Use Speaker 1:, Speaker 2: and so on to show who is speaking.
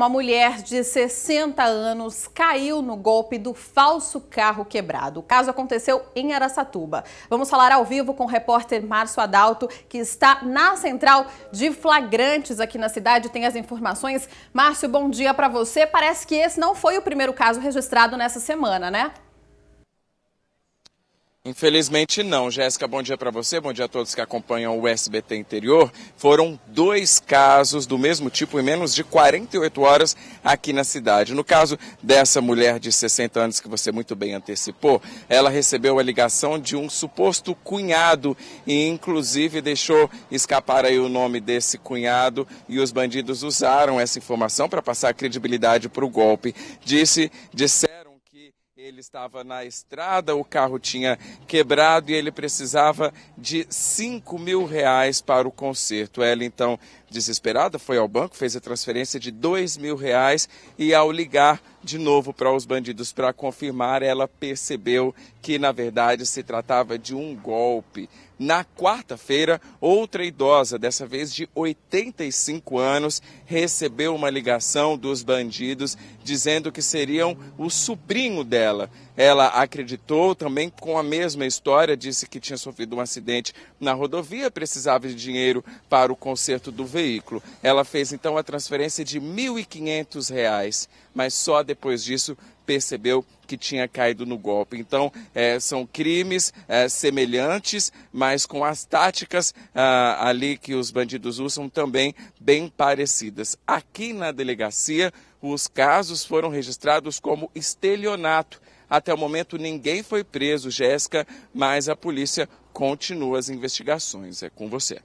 Speaker 1: Uma mulher de 60 anos caiu no golpe do falso carro quebrado. O caso aconteceu em Aracatuba. Vamos falar ao vivo com o repórter Márcio Adalto, que está na central de flagrantes aqui na cidade, tem as informações. Márcio, bom dia para você. Parece que esse não foi o primeiro caso registrado nessa semana, né?
Speaker 2: Infelizmente não. Jéssica, bom dia para você, bom dia a todos que acompanham o SBT Interior. Foram dois casos do mesmo tipo em menos de 48 horas aqui na cidade. No caso dessa mulher de 60 anos que você muito bem antecipou, ela recebeu a ligação de um suposto cunhado e inclusive deixou escapar aí o nome desse cunhado e os bandidos usaram essa informação para passar credibilidade para o golpe. Disse de ele estava na estrada, o carro tinha quebrado e ele precisava de 5 mil reais para o conserto. Ela, então, desesperada, foi ao banco, fez a transferência de 2 mil reais e, ao ligar de novo para os bandidos para confirmar, ela percebeu que, na verdade, se tratava de um golpe. Na quarta-feira, outra idosa, dessa vez de 85 anos, recebeu uma ligação dos bandidos dizendo que seriam o sobrinho dela. Ela acreditou também com a mesma história, disse que tinha sofrido um acidente na rodovia, precisava de dinheiro para o conserto do veículo. Ela fez então a transferência de R$ 1.500, mas só depois disso percebeu que tinha caído no golpe. Então, é, são crimes é, semelhantes, mas com as táticas ah, ali que os bandidos usam também bem parecidas. Aqui na delegacia, os casos foram registrados como estelionato. Até o momento, ninguém foi preso, Jéssica, mas a polícia continua as investigações. É com você.